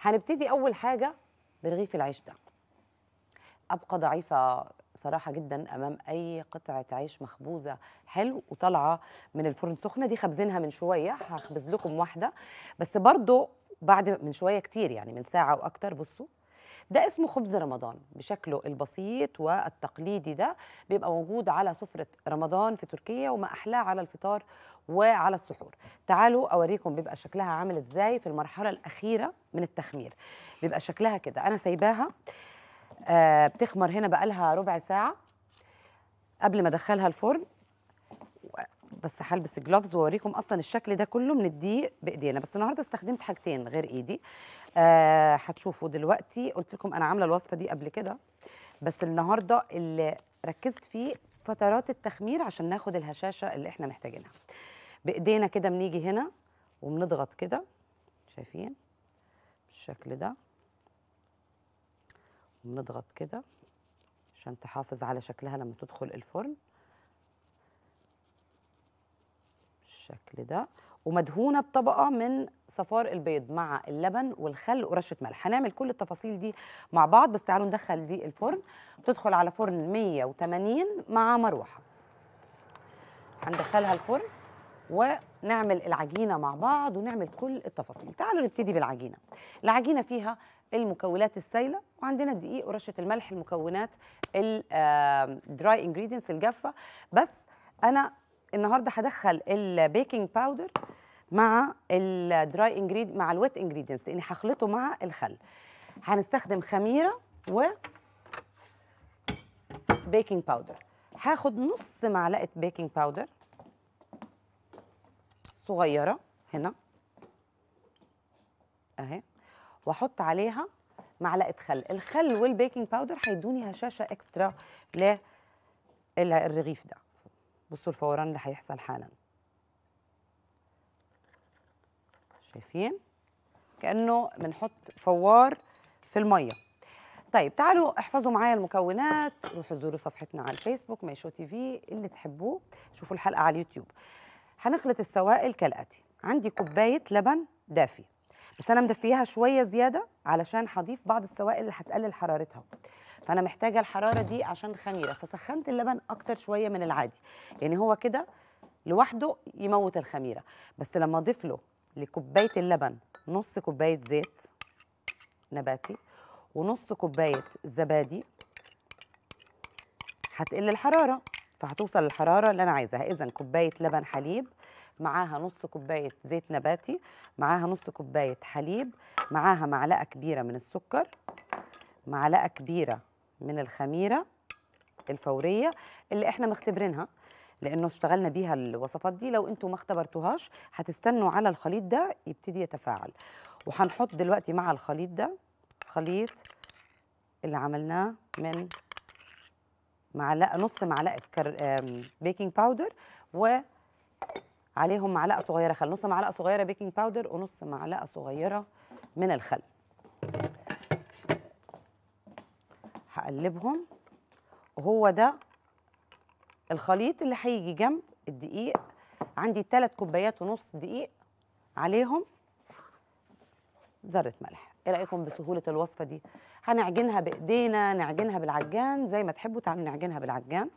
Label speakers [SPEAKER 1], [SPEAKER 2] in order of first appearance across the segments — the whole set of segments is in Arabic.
[SPEAKER 1] هنبتدي اول حاجه برغيف العيش ده ابقى ضعيفه صراحة جدا امام اي قطعه عيش مخبوزه حلو وطالعه من الفرن سخنه دي خبزينها من شويه هخبز لكم واحده بس برضو بعد من شويه كتير يعني من ساعه واكتر بصوا ده اسمه خبز رمضان بشكله البسيط والتقليدي ده بيبقى موجود على سفرة رمضان في تركيا وما أحلاه على الفطار وعلى السحور تعالوا اوريكم بيبقى شكلها عامل ازاي في المرحله الاخيره من التخمير بيبقى شكلها كده انا سايباها آه بتخمر هنا بقالها ربع ساعه قبل ما ادخلها الفرن بس هلبس جلوفز واوريكم اصلا الشكل ده كله بنديه بايدينا بس النهارده استخدمت حاجتين غير ايدي آه هتشوفوا دلوقتي قلت لكم انا عامله الوصفه دي قبل كده بس النهارده اللي ركزت فيه فترات التخمير عشان ناخد الهشاشه اللي احنا محتاجينها بايدينا كده بنيجي هنا وبنضغط كده شايفين بالشكل ده وبنضغط كده عشان تحافظ على شكلها لما تدخل الفرن بالشكل ده ومدهونه بطبقه من صفار البيض مع اللبن والخل ورشه ملح هنعمل كل التفاصيل دي مع بعض بس تعالوا ندخل دي الفرن بتدخل على فرن 180 مع مروحه هندخلها الفرن ونعمل العجينه مع بعض ونعمل كل التفاصيل تعالوا نبتدي بالعجينه العجينه فيها المكونات السائله وعندنا الدقيق ورشه الملح المكونات الدراي انجريدينتس الجافه بس انا النهارده هدخل البيكنج باودر مع الدراي انجريد مع الويت انجريدينتس لاني هخلطه مع الخل هنستخدم خميره و بيكنج باودر هاخد نص معلقه بيكنج باودر صغيره هنا اهي واحط عليها معلقه خل الخل والبيكنج باودر هيدوني هشاشه اكسترا للرغيف ده بصوا الفوران اللي هيحصل حالا شايفين كانه بنحط فوار في الميه طيب تعالوا احفظوا معايا المكونات روحوا زوروا صفحتنا على الفيسبوك ميشو تي في اللي تحبوه شوفوا الحلقه على اليوتيوب هنخلط السوائل كالاتي عندي كوبايه لبن دافي بس انا مدفياها شويه زياده علشان هضيف بعض السوائل اللي هتقلل حرارتها فانا محتاجه الحراره دي عشان خميره فسخنت اللبن اكتر شويه من العادي يعني هو كده لوحده يموت الخميره بس لما اضيف له لكوبايه اللبن نص كوبايه زيت نباتي ونص كوبايه زبادي هتقل الحراره فهتوصل الحرارة اللي أنا عايزاها إذا كوباية لبن حليب معاها نص كوباية زيت نباتي معاها نص كوباية حليب معاها معلقة كبيرة من السكر معلقة كبيرة من الخميرة الفورية اللي احنا مختبرينها لانه اشتغلنا بيها الوصفات دي لو أنتوا ما اختبرتوهاش هتستنوا على الخليط ده يبتدي يتفاعل وهنحط دلوقتي مع الخليط ده خليط اللي عملناه من معلقه نص معلقه كر... بيكنج باودر وعليهم معلقه صغيره خل نص معلقه صغيره بيكنج باودر ونص معلقه صغيره من الخل هقلبهم هو ده الخليط اللي هيجي جنب الدقيق عندي 3 كوبايات ونص دقيق عليهم ذره ملح ايه رايكم بسهوله الوصفه دي هنعجنها بايدينا نعجنها بالعجان زي ما تحبوا تعالوا نعجنها بالعجان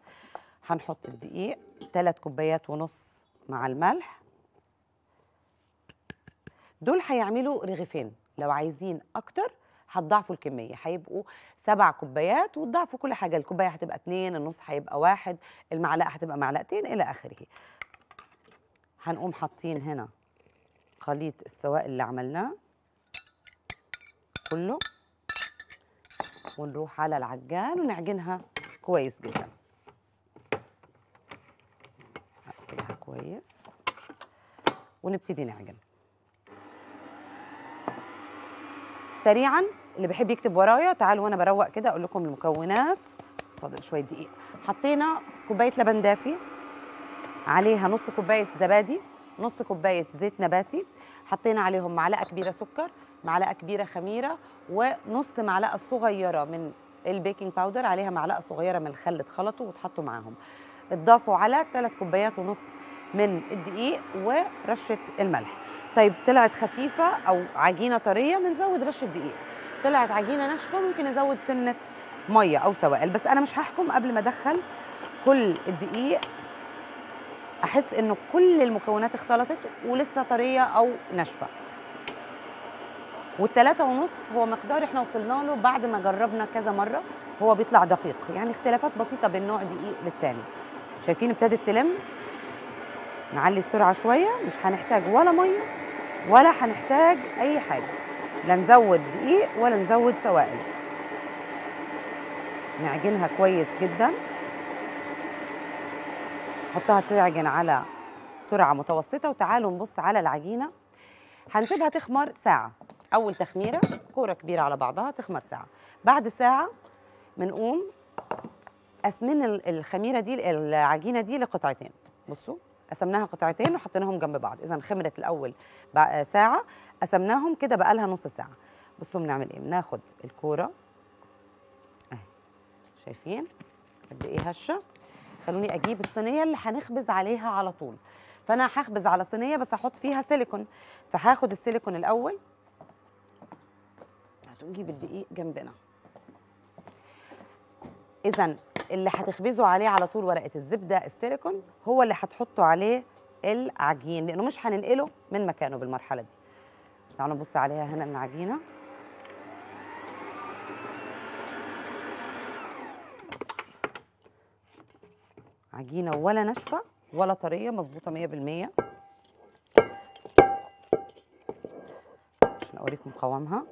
[SPEAKER 1] هنحط الدقيق ثلاث كوبايات ونص مع الملح دول هيعملوا رغيفين لو عايزين اكتر هتضاعفوا الكميه هيبقوا سبع كوبايات وتضاعفوا كل حاجه الكوبايه هتبقى اتنين النص هيبقى واحد المعلقه هتبقى معلقتين الى اخره هنقوم حاطين هنا خليط السوائل اللي عملناه كله ونروح على العجان ونعجنها كويس جدا نقفلها كويس ونبتدي نعجن سريعا اللي بيحب يكتب ورايا تعالوا وانا بروق كده اقول لكم المكونات فاضل شويه دقيق حطينا كوبايه لبن دافي عليها نص كوبايه زبادي نص كوبايه زيت نباتي حطينا عليهم معلقه كبيره سكر معلقه كبيره خميره ونص معلقه صغيره من البيكنج باودر عليها معلقه صغيره من الخل اتخلطوا واتحطوا معاهم اتضافوا على 3 كوبايات ونص من الدقيق ورشه الملح طيب طلعت خفيفه او عجينه طريه بنزود رشه دقيق طلعت عجينه ناشفه ممكن ازود سنه ميه او سوائل بس انا مش هحكم قبل ما ادخل كل الدقيق احس انه كل المكونات اختلطت ولسه طريه او ناشفه والتلاتة ونص هو مقدار احنا وصلنا له بعد ما جربنا كذا مرة هو بيطلع دقيق يعني اختلافات بسيطة بين نوع دقيق للتاني شايفين ابتدت تلم نعلي السرعة شوية مش هنحتاج ولا مية ولا هنحتاج أي حاجة لا نزود دقيق ولا نزود سوائل نعجنها كويس جداً حطها تعجن على سرعة متوسطة وتعالوا نبص على العجينة هنسيبها تخمر ساعة أول تخميرة كورة كبيرة على بعضها تخمر ساعة بعد ساعة بنقوم قسمين الخميرة دي العجينة دي لقطعتين بصوا قسمناها قطعتين وحطيناهم جنب بعض إذا خمرت الأول ساعة قسمناهم كده بقى لها نص ساعة بصوا بنعمل إيه بناخد الكورة أهي شايفين قد إيه هشة خلوني اجيب الصينيه اللي هنخبز عليها على طول فانا هخبز على صينيه بس هحط فيها سيليكون فهاخد السيليكون الاول هتجيب الدقيق جنبنا اذا اللي هتخبزوا عليه على طول ورقه الزبده السيليكون هو اللي هتحطوا عليه العجين لانه مش هننقله من مكانه بالمرحله دي تعالوا نبص عليها هنا العجينه عجينه ولا ناشفه ولا طريه مظبوطه 100% عشان اوريكم قوامها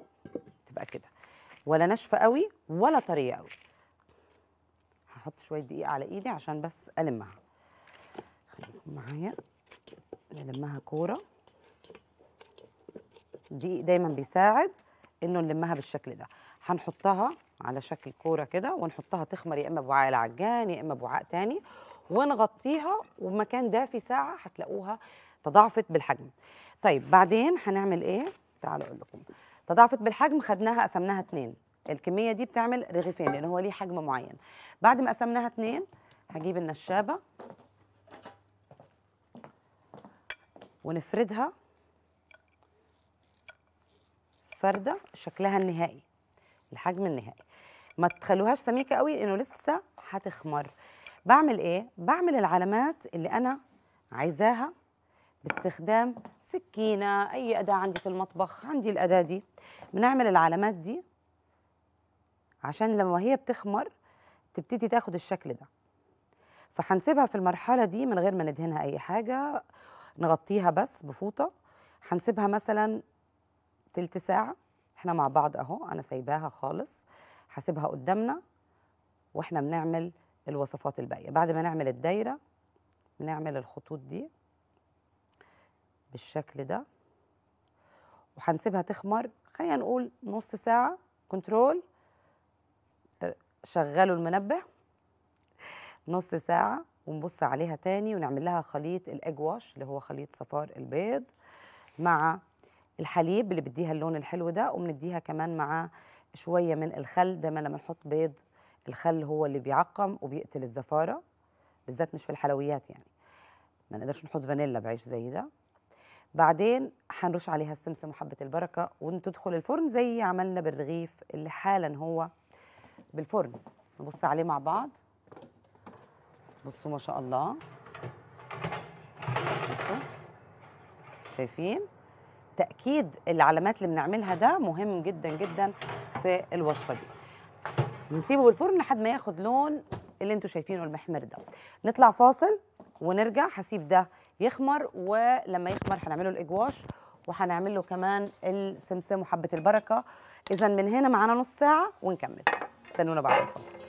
[SPEAKER 1] تبقى كده ولا ناشفه قوي ولا طريه قوي هحط شويه دقيق على ايدي عشان بس المها خليكم معايا نلمها كوره الدقيق دايما بيساعد انه نلمها بالشكل ده هنحطها على شكل كوره كده ونحطها تخمر يا اما بوعاء العجان يا اما بوعاء تاني ونغطيها ومكان دافي ساعه هتلاقوها تضاعفت بالحجم طيب بعدين هنعمل ايه تعالوا اقول لكم تضاعفت بالحجم خدناها قسمناها اتنين الكميه دي بتعمل رغيفين لان هو ليه حجم معين بعد ما قسمناها اتنين هجيب النشابه ونفردها فرده شكلها النهائي الحجم النهائي ما تخلوهاش سميكه قوي لانه لسه هتخمر بعمل ايه بعمل العلامات اللي انا عايزاها باستخدام سكينه اي اداه عندي في المطبخ عندي الاداه دي بنعمل العلامات دي عشان لما هي بتخمر تبتدي تاخد الشكل ده فهنسيبها في المرحله دي من غير ما ندهنها اي حاجه نغطيها بس بفوطه هنسيبها مثلا تلت ساعه احنا مع بعض اهو انا سايباها خالص هسيبها قدامنا واحنا بنعمل الوصفات الباقيه بعد ما نعمل الدايره نعمل الخطوط دي بالشكل ده وهنسيبها تخمر خلينا نقول نص ساعه كنترول شغلوا المنبه نص ساعه ونبص عليها تاني ونعمل لها خليط الاجواش اللي هو خليط صفار البيض مع الحليب اللي بديها اللون الحلو ده وبنديها كمان مع شويه من الخل ده ما لما نحط بيض الخل هو اللي بيعقم وبيقتل الزفاره بالذات مش في الحلويات يعني ما نقدرش نحط فانيلا بعيش زي ده بعدين هنرش عليها السمسم وحبه البركه وتدخل الفرن زي عملنا بالرغيف اللي حالا هو بالفرن نبص عليه مع بعض بصوا ما شاء الله بصوا شايفين تاكيد العلامات اللي بنعملها ده مهم جدا جدا في الوصفه دي بنسيبه بالفرن لحد ما ياخد لون اللي انتوا شايفينه المحمر ده نطلع فاصل ونرجع هسيب ده يخمر ولما يخمر هنعمله الاجواش وهنعمل له كمان السمسم وحبه البركه اذا من هنا معانا نص ساعه ونكمل استنونا بعد الفاصل